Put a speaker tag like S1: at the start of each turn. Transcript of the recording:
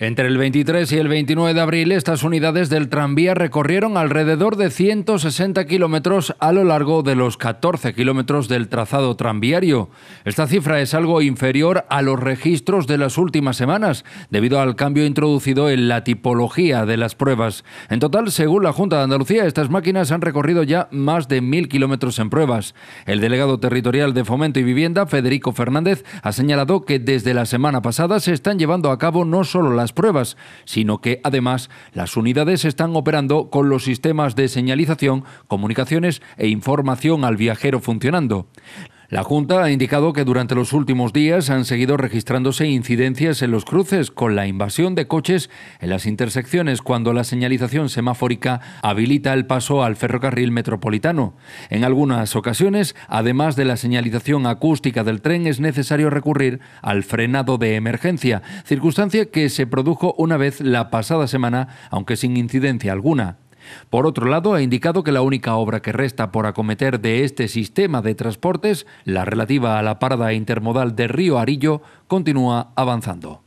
S1: Entre el 23 y el 29 de abril, estas unidades del tranvía recorrieron alrededor de 160 kilómetros a lo largo de los 14 kilómetros del trazado tranviario. Esta cifra es algo inferior a los registros de las últimas semanas, debido al cambio introducido en la tipología de las pruebas. En total, según la Junta de Andalucía, estas máquinas han recorrido ya más de 1.000 kilómetros en pruebas. El delegado territorial de Fomento y Vivienda, Federico Fernández, ha señalado que desde la semana pasada se están llevando a cabo no solo las pruebas, sino que además las unidades están operando con los sistemas de señalización, comunicaciones e información al viajero funcionando. La Junta ha indicado que durante los últimos días han seguido registrándose incidencias en los cruces con la invasión de coches en las intersecciones cuando la señalización semafórica habilita el paso al ferrocarril metropolitano. En algunas ocasiones, además de la señalización acústica del tren, es necesario recurrir al frenado de emergencia, circunstancia que se produjo una vez la pasada semana, aunque sin incidencia alguna. Por otro lado, ha indicado que la única obra que resta por acometer de este sistema de transportes, la relativa a la parada intermodal de Río Arillo, continúa avanzando.